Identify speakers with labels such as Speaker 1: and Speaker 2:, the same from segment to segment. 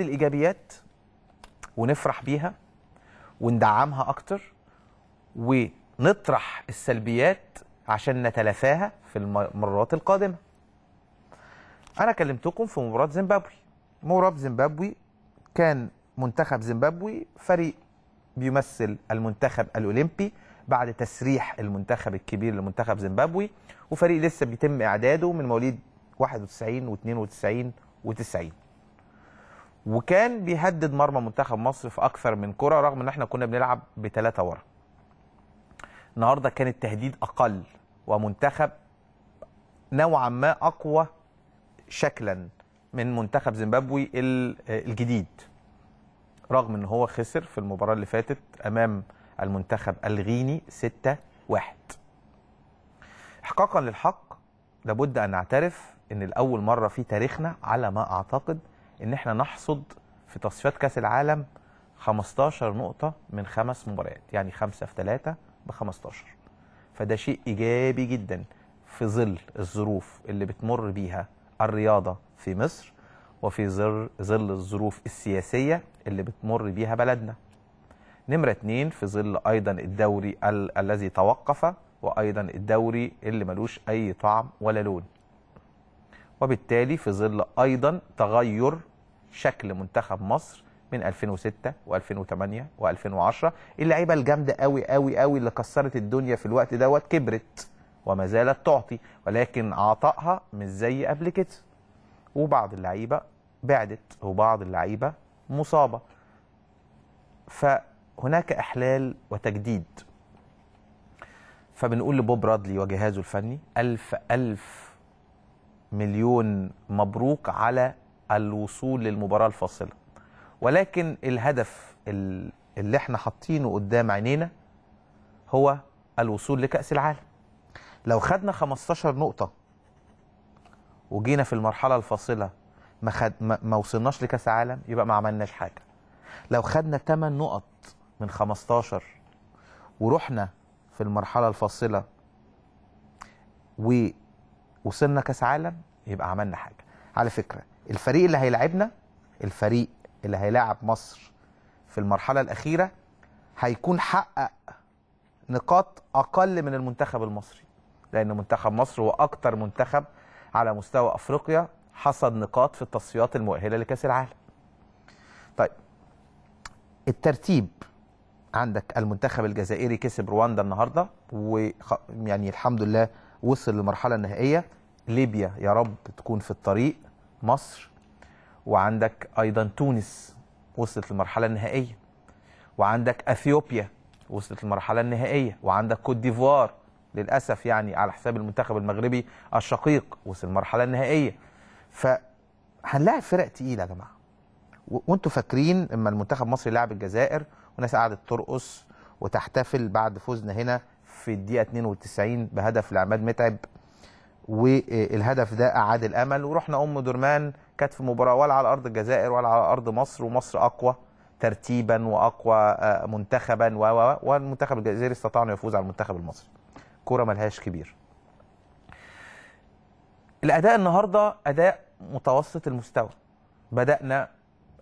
Speaker 1: الايجابيات ونفرح بيها وندعمها اكتر ونطرح السلبيات عشان نتلافاها في المرات القادمه انا كلمتكم في مباراه زيمبابوي مباراه زيمبابوي كان منتخب زيمبابوي فريق بيمثل المنتخب الاولمبي بعد تسريح المنتخب الكبير لمنتخب زيمبابوي وفريق لسه بيتم اعداده من مواليد 91 و92 و90 وكان بيهدد مرمى منتخب مصر في اكثر من كره رغم ان احنا كنا بنلعب بثلاثه ورا النهارده كان التهديد اقل ومنتخب نوعا ما اقوى شكلا من منتخب زيمبابوي الجديد رغم ان هو خسر في المباراه اللي فاتت امام المنتخب الغيني 6 1 احقاقا للحق لابد ان نعترف ان لاول مره في تاريخنا على ما اعتقد ان احنا نحصد في تصفيات كاس العالم 15 نقطه من خمس مباريات يعني 5 في 3 ب 15 فده شيء ايجابي جدا في ظل الظروف اللي بتمر بيها الرياضه في مصر وفي ظل ظل الظروف السياسيه اللي بتمر بيها بلدنا نمرة اتنين في ظل أيضا الدوري ال الذي توقف وأيضا الدوري اللي ملوش أي طعم ولا لون وبالتالي في ظل أيضا تغير شكل منتخب مصر من 2006 و2008 و2010 اللعيبه الجامده قوي قوي قوي اللي كسرت الدنيا في الوقت دوت كبرت وما زالت تعطي ولكن عطائها مش زي قبل كده وبعض اللعيبه بعدت وبعض اللعيبه مصابه فهناك احلال وتجديد فبنقول لبوب رادلي وجهازه الفني الف الف مليون مبروك على الوصول للمباراه الفاصله ولكن الهدف اللي احنا حاطينه قدام عينينا هو الوصول لكاس العالم لو خدنا 15 نقطه وجينا في المرحله الفاصله ما خد ما وصلناش لكاس عالم يبقى ما عملناش حاجه لو خدنا 8 نقط من 15 ورحنا في المرحله الفاصله ووصلنا كاس عالم يبقى عملنا حاجه على فكره الفريق اللي هيلاعبنا الفريق اللي هيلاعب مصر في المرحله الاخيره هيكون حقق نقاط اقل من المنتخب المصري لان منتخب مصر هو اكتر منتخب على مستوى افريقيا حصد نقاط في التصفيات المؤهله لكاس العالم طيب الترتيب عندك المنتخب الجزائري كسب رواندا النهارده ويعني الحمد لله وصل للمرحله النهائيه ليبيا يا رب تكون في الطريق مصر وعندك ايضا تونس وصلت للمرحله النهائيه وعندك اثيوبيا وصلت للمرحله النهائيه وعندك كوت ديفوار للاسف يعني على حساب المنتخب المغربي الشقيق وصل المرحله النهائيه فهنلاعب فرق تقيله يا جماعه وانتوا فاكرين لما المنتخب المصري لعب الجزائر وناس قعدت ترقص وتحتفل بعد فوزنا هنا في الدقيقه 92 بهدف لعماد متعب والهدف ده اعاد الامل ورحنا ام درمان كانت في مباراه ولا على ارض الجزائر ولا على ارض مصر ومصر اقوى ترتيبا واقوى آه، منتخبا و والمنتخب الجزائري استطاع انه يفوز على المنتخب المصري كوره ملهاش كبير الاداء النهارده اداء متوسط المستوى بدانا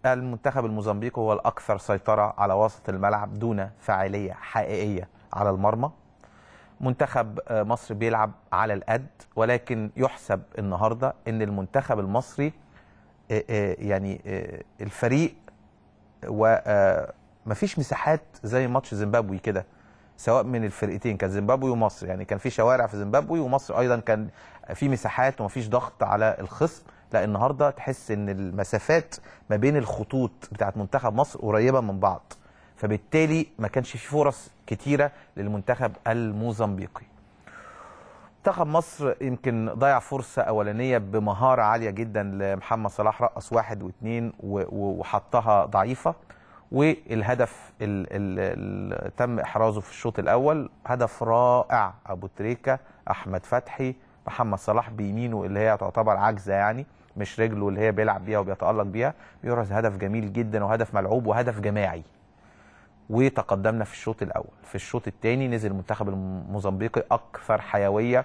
Speaker 1: المنتخب الموزمبيقي هو الاكثر سيطره على وسط الملعب دون فاعليه حقيقيه على المرمى منتخب آه، مصر بيلعب على القد ولكن يحسب النهارده ان المنتخب المصري آه، آه، يعني الفريق ومفيش مساحات زي ماتش زيمبابوي كده سواء من الفرقتين كان زيمبابوي ومصر يعني كان في شوارع في زيمبابوي ومصر ايضا كان في مساحات ومفيش ضغط على الخصم لا النهارده تحس ان المسافات ما بين الخطوط بتاعت منتخب مصر قريبه من بعض فبالتالي ما كانش في فرص كتيره للمنتخب الموزمبيقي منتخب مصر يمكن ضيع فرصه اولانيه بمهاره عاليه جدا لمحمد صلاح رقص واحد واثنين وحطها ضعيفه والهدف اللي تم احرازه في الشوط الاول هدف رائع ابو تريكه احمد فتحي محمد صلاح بيمينه اللي هي تعتبر عجزة يعني مش رجله اللي هي بيلعب بيها وبيتالق بيها بيحرز هدف جميل جدا وهدف ملعوب وهدف جماعي وتقدمنا في الشوط الاول في الشوط الثاني نزل المنتخب الموزمبيقي اكثر حيويه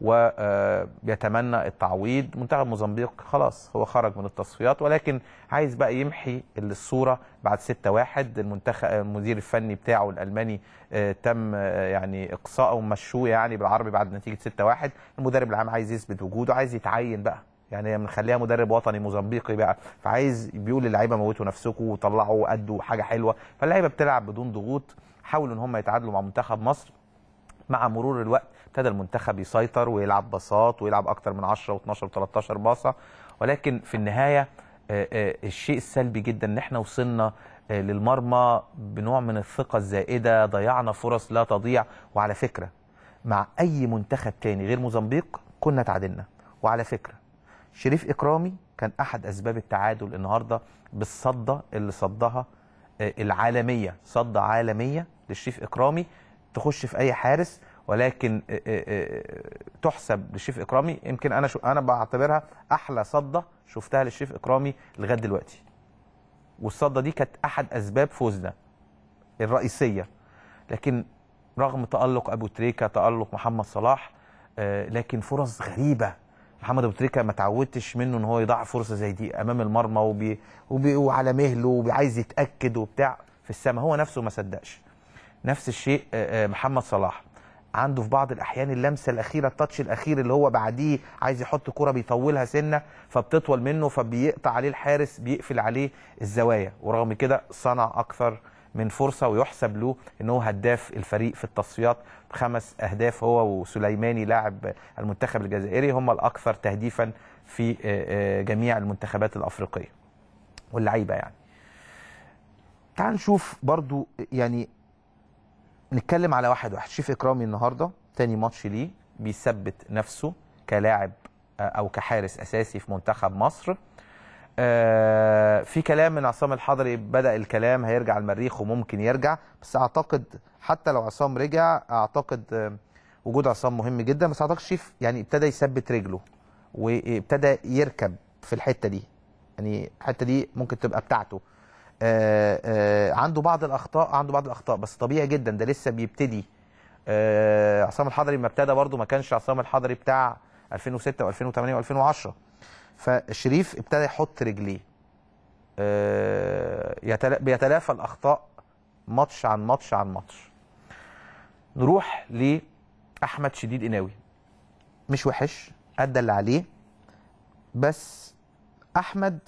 Speaker 1: ويتمنى آه، التعويض منتخب موزمبيق خلاص هو خرج من التصفيات ولكن عايز بقى يمحي الصوره بعد 6 1 المنتخب المدير الفني بتاعه الالماني آه، تم آه، يعني اقصائه ومشوه يعني بالعربي بعد نتيجه 6 1 المدرب العام عايز يثبت وجوده عايز يتعين بقى يعني بنخليها مدرب وطني موزمبيقي بقى فعايز بيقول للعيبه موتوا نفسكم وطلعوا قدوا حاجه حلوه فاللعيبه بتلعب بدون ضغوط حاولوا ان هم يتعادلوا مع منتخب مصر مع مرور الوقت ابتدى المنتخب يسيطر ويلعب باصات ويلعب اكتر من 10 و12 و13 باصه ولكن في النهايه آه، آه، الشيء السلبي جدا ان احنا وصلنا آه، للمرمى بنوع من الثقه الزائده ضيعنا فرص لا تضيع وعلى فكره مع اي منتخب تاني غير موزمبيق كنا تعادلنا وعلى فكره شريف اكرامي كان احد اسباب التعادل النهارده بالصده اللي صدها آه، العالميه صده عالميه للشريف اكرامي تخش في اي حارس ولكن آه، آه، تحسب لشريف اكرامي يمكن انا انا بعتبرها احلى صده شفتها للشريف اكرامي لغايه دلوقتي والصده دي كانت احد اسباب فوزنا الرئيسيه لكن رغم تالق ابو تريكه تالق محمد صلاح لكن فرص غريبه محمد ابو تريكه ما تعودتش منه ان هو يضيع فرصه زي دي امام المرمى وبي وبي وعلى مهله وعايز يتاكد وبتاع في السماء هو نفسه ما صدقش نفس الشيء آه، آه، محمد صلاح عنده في بعض الاحيان اللمسه الاخيره التاتش الاخير اللي هو بعديه عايز يحط كرة بيطولها سنه فبتطول منه فبيقطع عليه الحارس بيقفل عليه الزوايا ورغم كده صنع اكثر من فرصه ويحسب له ان هو هداف الفريق في التصفيات خمس اهداف هو وسليماني لاعب المنتخب الجزائري هم الاكثر تهديفا في آه، آه، جميع المنتخبات الافريقيه واللعيبه يعني تعال نشوف برضو يعني نتكلم على واحد واحد شيف اكرامي النهارده تاني ماتش ليه بيثبت نفسه كلاعب آه، او كحارس اساسي في منتخب مصر آه، في كلام من عصام الحضري بدا الكلام هيرجع المريخ وممكن يرجع بس اعتقد حتى لو عصام رجع اعتقد آه، وجود عصام مهم جدا بس اعتقد شيف يعني ابتدى يثبت رجله وابتدى يركب في الحته دي يعني الحته دي ممكن تبقى بتاعته آآ آه، آآ عنده بعض الاخطاء عنده بعض الاخطاء بس طبيعي جدا ده لسه بيبتدي عصام الحضري ما ابتدى برده ما كانش عصام الحضري بتاع 2006 و2008 و2010 فشريف ابتدى يحط رجليه آه، بيتلافى الاخطاء ماتش عن ماتش عن ماتش نروح لاحمد شديد قناوي مش وحش ادى اللي عليه بس احمد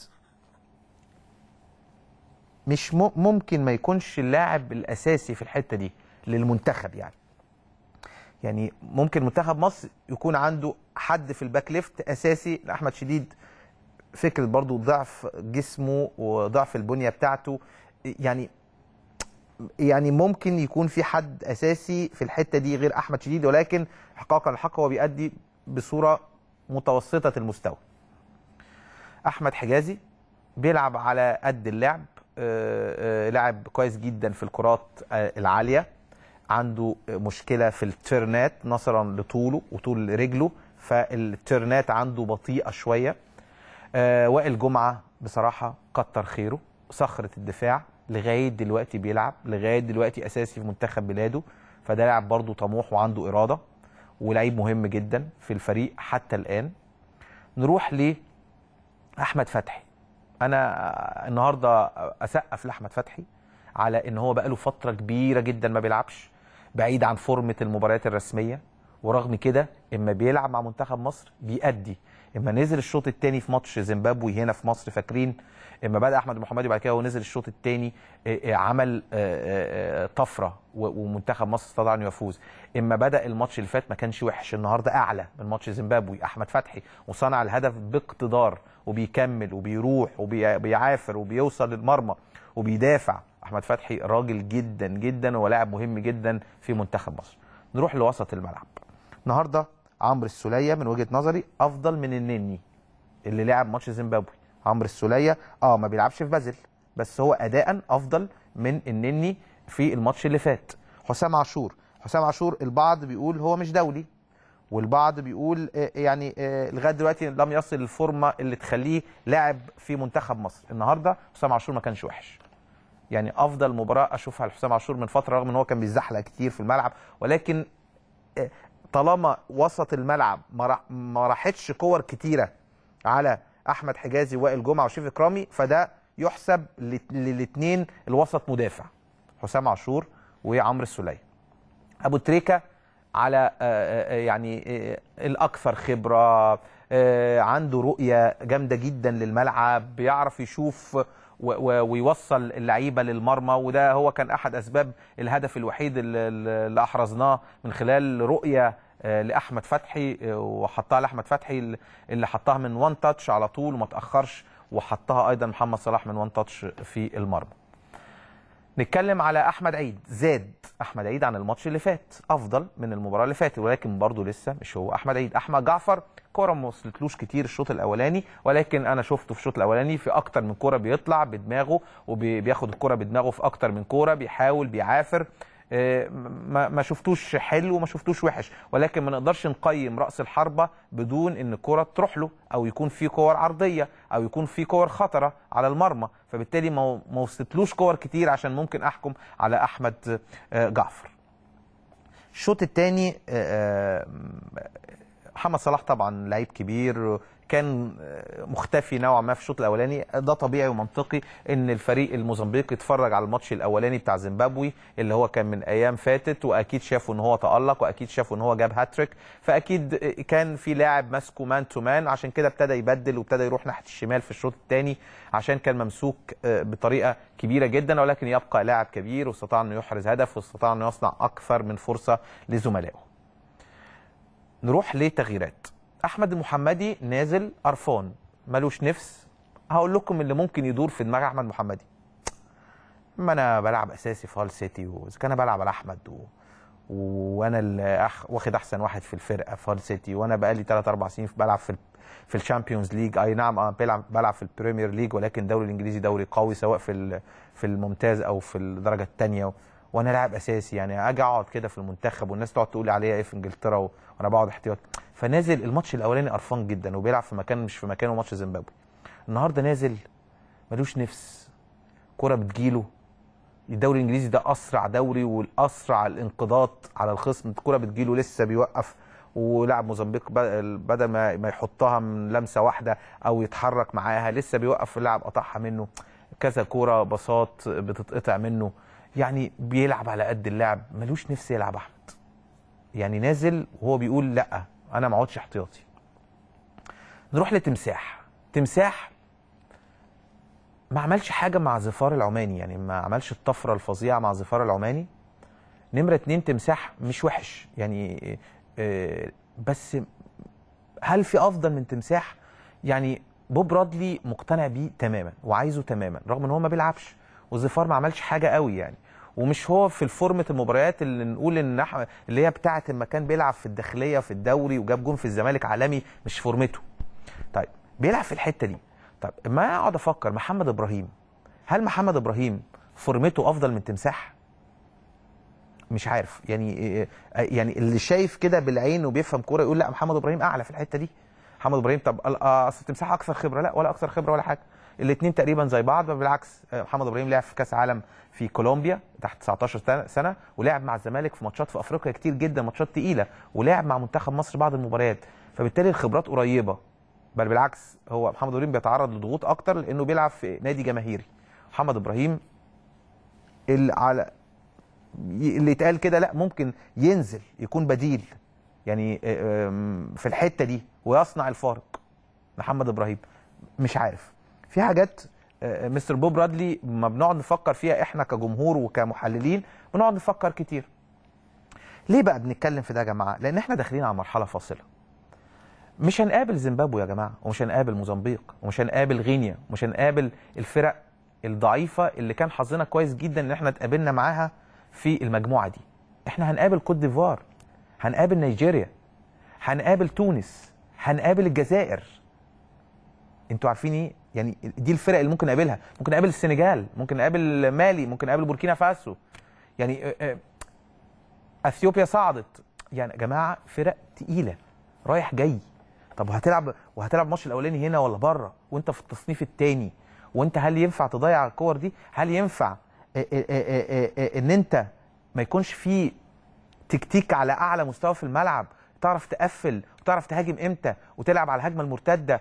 Speaker 1: مش ممكن ما يكونش اللاعب الاساسي في الحته دي للمنتخب يعني يعني ممكن منتخب مصر يكون عنده حد في الباك ليفت اساسي لاحمد شديد فكره برضو ضعف جسمه وضعف البنيه بتاعته يعني يعني ممكن يكون في حد اساسي في الحته دي غير احمد شديد ولكن حقاقا الحق هو بيأدي بصوره متوسطه المستوى. احمد حجازي بيلعب على قد اللعب آه، آه، لاعب كويس جدا في الكرات آه، العاليه عنده مشكله في الترنات نظرا لطوله وطول رجله فالترنات عنده بطيئه شويه آه، وائل جمعه بصراحه كتر خيره صخره الدفاع لغايه دلوقتي بيلعب لغايه دلوقتي اساسي في منتخب بلاده فده لاعب برضه طموح وعنده اراده ولعيب مهم جدا في الفريق حتى الان نروح ل احمد فتحي انا النهارده اسقف لاحمد فتحي على ان هو بقاله فتره كبيره جدا ما بيلعبش بعيد عن فورمه المباريات الرسميه ورغم كده اما بيلعب مع منتخب مصر بيأدي اما نزل الشوط الثاني في ماتش زيمبابوي هنا في مصر فاكرين اما بدا احمد محمدي بعد كده ونزل الشوط الثاني عمل طفره ومنتخب مصر استطاع أن يفوز اما بدا الماتش اللي فات ما كانش وحش النهارده اعلى من ماتش زيمبابوي احمد فتحي وصنع الهدف باقتدار وبيكمل وبيروح وبيعافر وبيوصل للمرمى وبيدافع احمد فتحي راجل جدا جدا ولاعب مهم جدا في منتخب مصر نروح لوسط الملعب النهارده عمرو السوليه من وجهه نظري افضل من النني اللي لعب ماتش زيمبابوي عمرو السوليه اه ما بيلعبش في بازل بس هو اداء افضل من النني في الماتش اللي فات حسام عاشور حسام عاشور البعض بيقول هو مش دولي والبعض بيقول آه، آه، يعني آه، لغايه دلوقتي لم يصل الفورمه اللي تخليه لاعب في منتخب مصر النهارده حسام عاشور ما كانش وحش يعني افضل مباراه اشوفها لحسام عاشور من فتره رغم ان هو كان بيزحلق كتير في الملعب ولكن آه، طالما وسط الملعب ما راحتش كور كتيره على احمد حجازي وائل جمعه وشيف اكرامي فده يحسب للاثنين الوسط مدافع حسام عاشور وعمرو السليه ابو تريكه على آه، آه، يعني الاكثر خبره عنده رؤيه جامده جدا للملعب بيعرف يشوف ويوصل اللعيبه للمرمى وده هو كان احد اسباب الهدف الوحيد اللي احرزناه من خلال رؤيه آه، لاحمد فتحي آه، وحطها لاحمد فتحي اللي حطها من وان تاتش على طول وما تاخرش وحطها ايضا محمد صلاح من وان تاتش في المرمى نتكلم على احمد عيد زاد احمد عيد عن الماتش اللي فات افضل من المباراه اللي فاتت ولكن برضه لسه مش هو احمد عيد احمد جعفر كوره ما وصلتلوش كتير الشوط الاولاني ولكن انا شفته في الشوط الاولاني في اكتر من كوره بيطلع بدماغه وبياخد الكوره بدماغه في اكتر من كوره بيحاول بيعافر آه، ما شفتوش حلو وما شفتوش وحش ولكن ما نقدرش نقيم راس الحربه بدون ان الكره تروح له او يكون في كور عرضيه او يكون في كور خطره على المرمى فبالتالي ما وصلتلوش كور كتير عشان ممكن احكم على احمد آه، جعفر الشوط الثاني آه، محمد صلاح طبعا لعيب كبير كان مختفي نوعا ما في الشوط الاولاني ده طبيعي ومنطقي ان الفريق الموزمبيقي اتفرج على الماتش الاولاني بتاع زيمبابوي اللي هو كان من ايام فاتت واكيد شافوا ان هو تالق واكيد شافوا ان هو جاب هاتريك فاكيد كان في لاعب ماسكه مان تو مان عشان كده ابتدى يبدل وابتدى يروح ناحيه الشمال في الشوط الثاني عشان كان ممسوك آه، بطريقه كبيره جدا ولكن يبقى لاعب كبير واستطاع انه يحرز هدف واستطاع انه يصنع اكثر من فرصه لزملائه. نروح لتغييرات احمد المحمدي نازل قرفان ملوش نفس هقول لكم اللي ممكن يدور في دماغ احمد محمدي ما انا بلعب اساسي في هال سيتي واذا كان انا بلعب على احمد و... وانا اللي واخد احسن واحد في الفرقه في هال سيتي وانا بقالي 3 4 سنين بلعب في في الشامبيونز ليج اي نعم انا آه، بلعب بلعب في البريمير ليج ولكن الدوري الانجليزي دوري قوي سواء في ال... في الممتاز او في الدرجه الثانيه وانا لاعب اساسي يعني اجي اقعد كده في المنتخب والناس تقعد تقول عليا ايه في انجلترا وانا بقعد احتياط فنازل الماتش الاولاني قرفان جدا وبيلعب في مكان مش في مكانه ماتش زيمبابوي النهارده نازل ملوش نفس كره بتجيله الدوري الانجليزي ده اسرع دوري والاسرع الانقضاض على الخصم الكره بتجيله لسه بيوقف ولاعب موزمبيق بدل ما ما يحطها من لمسه واحده او يتحرك معاها لسه بيوقف اللاعب قطعها منه كذا كوره باصات بتتقطع منه يعني بيلعب على قد اللعب ملوش نفس يلعب احمد يعني نازل وهو بيقول لا انا ما اقعدش احتياطي نروح لتمساح تمساح ما عملش حاجه مع زفار العماني يعني ما عملش الطفره الفظيعه مع زفار العماني نمره اتنين تمساح مش وحش يعني آه، بس هل في افضل من تمساح يعني بوب رادلي مقتنع بيه تماما وعايزه تماما رغم ان هو ما بيلعبش وزيفار ما عملش حاجه قوي يعني ومش هو في الفورمة المباريات اللي نقول ان اللي هي بتاعه اما كان بيلعب في الداخليه في الدوري وجاب جون في الزمالك عالمي مش فورمته طيب بيلعب في الحته دي طب ما اقعد افكر محمد ابراهيم هل محمد ابراهيم فورمته افضل من تمساح مش عارف يعني آه، آه، يعني اللي شايف كده بالعين وبيفهم كوره يقول لا محمد ابراهيم اعلى في الحته دي محمد ابراهيم طب آه، اصل تمساح اكثر خبره لا ولا اكثر خبره ولا حاجه الاثنين تقريبا زي بعض بالعكس آه، محمد ابراهيم لعب في كاس عالم في كولومبيا تحت 19 سنه ولعب مع الزمالك في ماتشات في افريقيا كتير جدا ماتشات تقيله ولعب مع منتخب مصر بعض المباريات فبالتالي الخبرات قريبه بل بالعكس هو محمد ابراهيم بيتعرض لضغوط اكتر لانه بيلعب في نادي جماهيري محمد ابراهيم اللي على اللي اتقال كده لا ممكن ينزل يكون بديل يعني آه، في الحته دي ويصنع الفارق محمد ابراهيم مش عارف في حاجات آه، آه، مستر بوب رادلي ما بنقعد نفكر فيها احنا كجمهور وكمحللين بنقعد نفكر كتير ليه بقى بنتكلم في ده يا جماعه لان احنا داخلين على مرحله فاصله مش هنقابل زيمبابوي يا جماعه ومش هنقابل موزمبيق ومش هنقابل غينيا ومش هنقابل الفرق الضعيفه اللي كان حظنا كويس جدا ان احنا اتقابلنا معاها في المجموعه دي احنا هنقابل كوت ديفوار هنقابل نيجيريا هنقابل تونس هنقابل الجزائر انتوا عارفين ايه يعني دي الفرق اللي ممكن نقابلها ممكن نقابل السنغال ممكن نقابل مالي ممكن نقابل بوركينا فاسو يعني آه، آه، اثيوبيا صعدت يعني يا جماعه فرق تقيله رايح جاي طب وهتلعب وهتلعب الماتش الاولاني هنا ولا بره وانت في التصنيف الثاني وانت هل ينفع تضيع الكور دي هل ينفع آه،, اه اه ان انت ما يكونش في تكتيك على اعلى مستوى في الملعب تعرف تقفل وتعرف تهاجم امتى وتلعب على الهجمه المرتده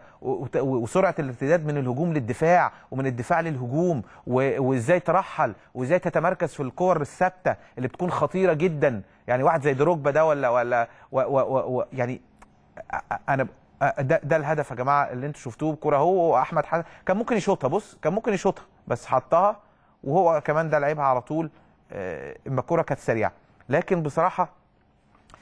Speaker 1: وسرعه الارتداد من الهجوم للدفاع ومن الدفاع للهجوم وازاي ترحل وازاي تتمركز في الكور الثابته اللي بتكون خطيره جدا يعني واحد زي دروجبا ده ولا ولا و و و و يعني انا ده, ده الهدف يا جماعه اللي انتوا شفتوه بكره هو واحمد حسن كان ممكن يشوطها بص كان ممكن يشوطها بس حطها وهو كمان ده لعبها على طول آه، اما الكوره كانت سريعه لكن بصراحه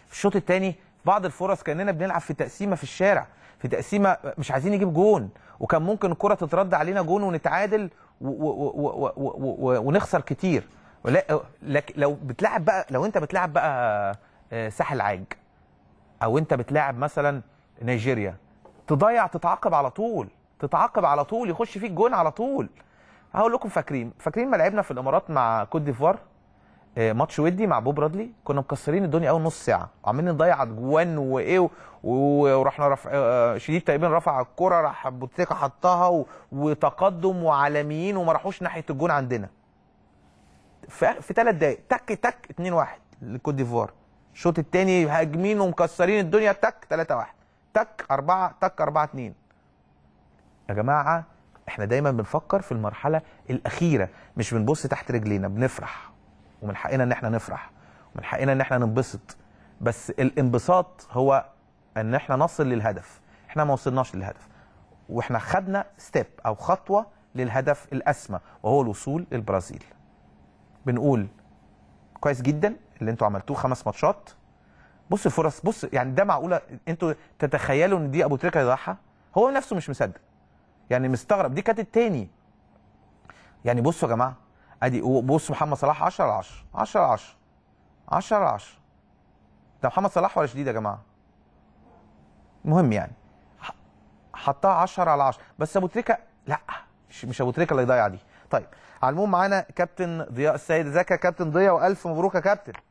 Speaker 1: في الشوط الثاني بعض الفرص كاننا بنلعب في تقسيمه في الشارع في تقسيمه مش عايزين نجيب جون وكان ممكن الكره تترد علينا جون ونتعادل و و و و و ونخسر كتير ولا لو بتلعب بقى لو انت بتلعب بقى آه، ساحل عاج او انت بتلاعب مثلا نيجيريا تضيع تتعاقب على طول تتعاقب على طول يخش فيك جون على طول هقول لكم فاكرين فاكرين ما لعبنا في الامارات مع كوت ديفوار آه، ماتش ودي مع بوب رادلي كنا مكسرين الدنيا اول نص ساعه وعمالين نضيع جوان وايه ورحنا رف... آه، آه، شديد تقريبا رفع الكره راح بوتيكا حطها وتقدم وعالميين وما راحوش ناحيه الجون عندنا في ثلاث دقائق تك تك 2 1 لكوت ديفوار الشوط الثاني هاجمين ومكسرين الدنيا تك 3 1 تك 4 تك 4 2 يا جماعه احنا دايما بنفكر في المرحله الاخيره مش بنبص تحت رجلينا بنفرح ومن حقنا ان احنا نفرح ومن حقنا ان احنا ننبسط بس الانبساط هو ان احنا نصل للهدف احنا ما وصلناش للهدف واحنا خدنا ستيب او خطوه للهدف الاسمى وهو الوصول للبرازيل بنقول كويس جدا اللي انتوا عملتوه خمس ماتشات بص الفرص بص يعني ده معقوله انتوا تتخيلوا ان دي ابو تريكه يضيعها هو نفسه مش مصدق يعني مستغرب دي كانت التاني يعني بصوا يا جماعه ادي بص محمد صلاح 10 على 10 10 على 10 10 على 10 ده محمد صلاح ولا شديد يا جماعه المهم يعني حطها 10 على 10 بس ابو تريكه لا مش مش ابو تريكه اللي يضيع دي طيب على العموم معانا كابتن ضياء السيد زكا كابتن ضياء والف مبروك يا كابتن